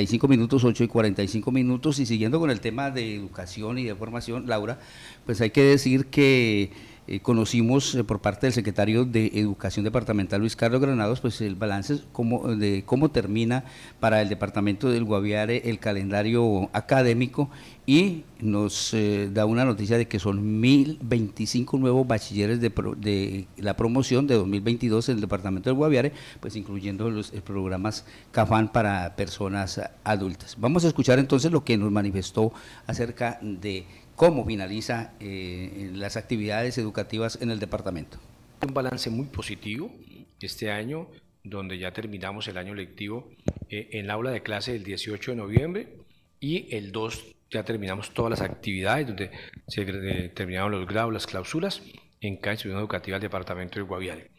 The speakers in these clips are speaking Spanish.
y cinco minutos, 8 y 45 minutos, y siguiendo con el tema de educación y de formación, Laura, pues hay que decir que eh, conocimos eh, por parte del secretario de Educación Departamental Luis Carlos Granados, pues el balance de cómo termina para el departamento del Guaviare el calendario académico y nos eh, da una noticia de que son 1.025 nuevos bachilleres de, de, la promoción de 2022 en el departamento del Guaviare, pues incluyendo los programas CAFAN para personas adultas. Vamos a escuchar entonces lo que nos manifestó acerca de cómo finaliza eh, las actividades educativas en el departamento. Un balance muy positivo este año, donde ya terminamos el año lectivo eh, en la aula de clase el 18 de noviembre y el 2 ya terminamos todas las actividades, donde se eh, terminaron los grados, las clausuras en cada institución educativa del departamento de Guaviare.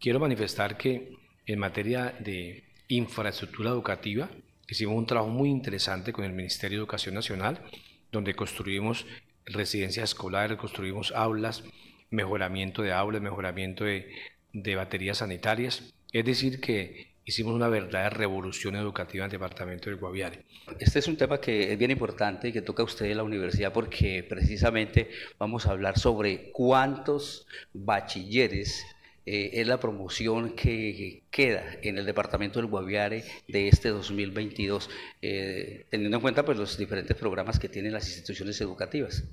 Quiero manifestar que en materia de infraestructura educativa, hicimos un trabajo muy interesante con el Ministerio de Educación Nacional, donde construimos residencias escolares, construimos aulas, mejoramiento de aulas, mejoramiento de, baterías sanitarias. Es decir, que hicimos una verdadera revolución educativa en el departamento del Guaviare. Este es un tema que es bien importante y que toca a usted en la universidad porque precisamente vamos a hablar sobre cuántos bachilleres eh, es la promoción que queda en el departamento del Guaviare de este 2022, eh, teniendo en cuenta pues, los diferentes programas que tienen las instituciones educativas.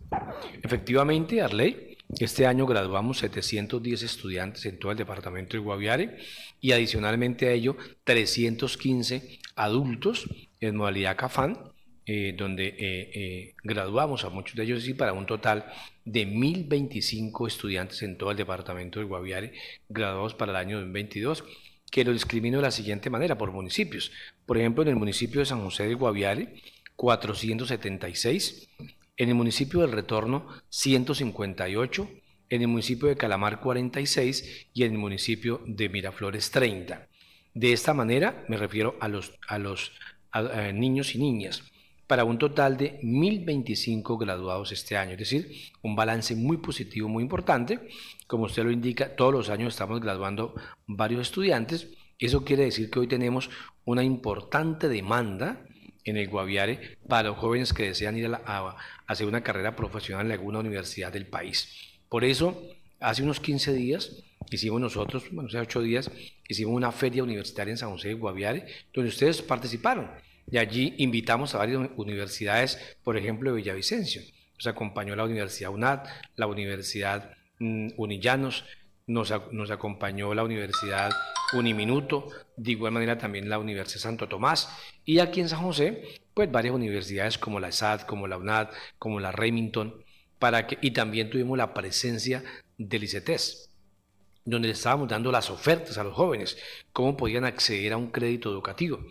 Efectivamente, Arley, este año graduamos 710 estudiantes en todo el departamento del Guaviare y adicionalmente a ello 315 adultos en modalidad CAFAN eh, donde eh, eh, graduamos a muchos de ellos y para un total de 1.025 estudiantes en todo el departamento de Guaviare graduados para el año 2022, que lo discrimino de la siguiente manera, por municipios. Por ejemplo, en el municipio de San José de Guaviare, 476, en el municipio del Retorno, 158, en el municipio de Calamar, 46 y en el municipio de Miraflores, 30. De esta manera me refiero a los, a los niños y niñas para un total de 1.025 graduados este año, es decir, un balance muy positivo, muy importante. Como usted lo indica, todos los años estamos graduando varios estudiantes. Eso quiere decir que hoy tenemos una importante demanda en el Guaviare para los jóvenes que desean ir a, hacer una carrera profesional en alguna universidad del país. Por eso, hace unos 15 días hicimos nosotros, bueno, hace 8 días, hicimos una feria universitaria en San José de Guaviare, donde ustedes participaron y allí invitamos a varias universidades, por ejemplo, de Villavicencio. Nos acompañó la Universidad UNAD, la Universidad mm, Unillanos, nos, acompañó la Universidad Uniminuto, de igual manera también la Universidad Santo Tomás y aquí en San José, pues varias universidades como la ESAD, como la UNAD, como la Remington, para que, y también tuvimos la presencia del ICETES, donde estábamos dando las ofertas a los jóvenes, cómo podían acceder a un crédito educativo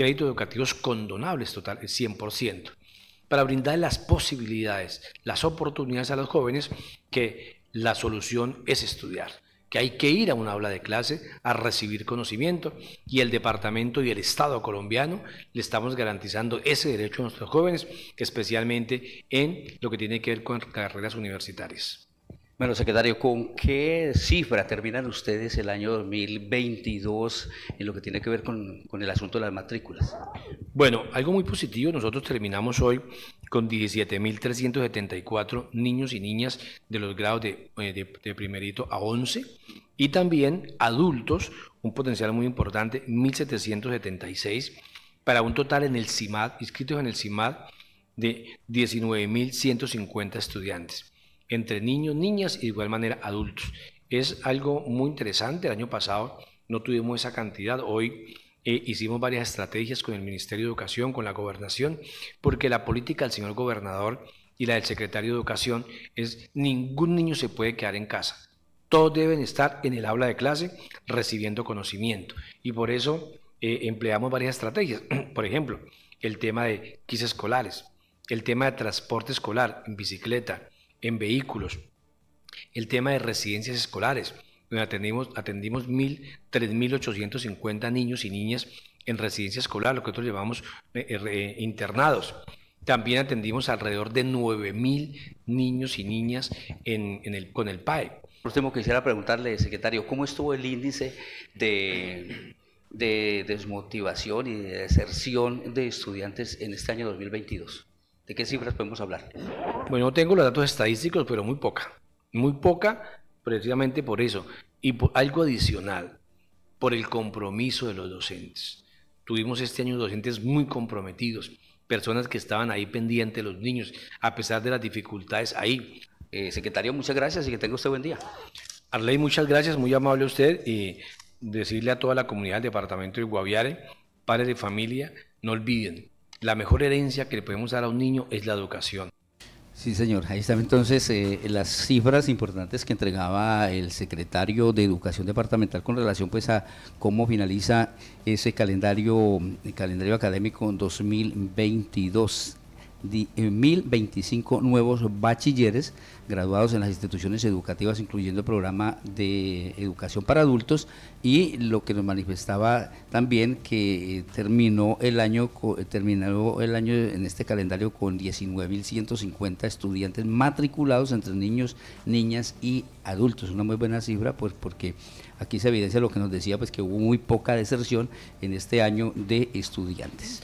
créditos educativos condonables total, el 100%, para brindar las posibilidades, las oportunidades a los jóvenes que la solución es estudiar que hay que ir a un aula de clase a recibir conocimiento y el departamento y el Estado colombiano le estamos garantizando ese derecho a nuestros jóvenes, especialmente en lo que tiene que ver con carreras universitarias. Bueno, secretario, ¿con qué cifra terminan ustedes el año 2022 en lo que tiene que ver con, el asunto de las matrículas? Bueno, algo muy positivo, nosotros terminamos hoy con 17.374 niños y niñas de los grados de, eh, de primerito a 11 y también adultos, un potencial muy importante, 1.776, para un total en el CIMAD, inscritos en el CIMAD, de 19.150 estudiantes entre niños, niñas y de igual manera adultos. Es algo muy interesante. El año pasado no tuvimos esa cantidad. Hoy eh, hicimos varias estrategias con el Ministerio de Educación, con la gobernación, porque la política del señor gobernador y la del secretario de Educación es ningún niño se puede quedar en casa. Todos deben estar en el aula de clase recibiendo conocimiento. Y por eso eh, empleamos varias estrategias. por ejemplo, el tema de kits escolares, el tema de transporte escolar en bicicleta, en vehículos. El tema de residencias escolares, donde atendimos, atendimos 3.850 niños y niñas en residencia escolar, lo que nosotros llevamos eh, eh, internados. También atendimos alrededor de 9.000 niños y niñas en, el, con el PAE. Último quisiera preguntarle, secretario, ¿cómo estuvo el índice de, de desmotivación y de deserción de estudiantes en este año 2022? ¿De qué cifras podemos hablar? Bueno, no tengo los datos estadísticos, pero muy poca. Muy poca precisamente por eso. Y por algo adicional, por el compromiso de los docentes. Tuvimos este año docentes muy comprometidos, personas que estaban ahí pendientes los niños, a pesar de las dificultades ahí. Eh, secretario, muchas gracias y que tenga usted buen día. Arley, muchas gracias, muy amable usted y decirle a toda la comunidad del departamento de Guaviare, padres de familia, no olviden, la mejor herencia que le podemos dar a un niño es la educación. Sí, señor. Ahí están entonces eh, las cifras importantes que entregaba el secretario de Educación Departamental con relación pues a cómo finaliza ese calendario, calendario académico 2022. 1.025 eh, nuevos bachilleres graduados en las instituciones educativas, incluyendo el programa de educación para adultos y lo que nos manifestaba también que eh, terminó el año, eh, terminó el año en este calendario con 19.150 estudiantes matriculados entre niños, niñas y adultos. Una muy buena cifra, pues porque aquí se evidencia lo que nos decía, pues que hubo muy poca deserción en este año de estudiantes.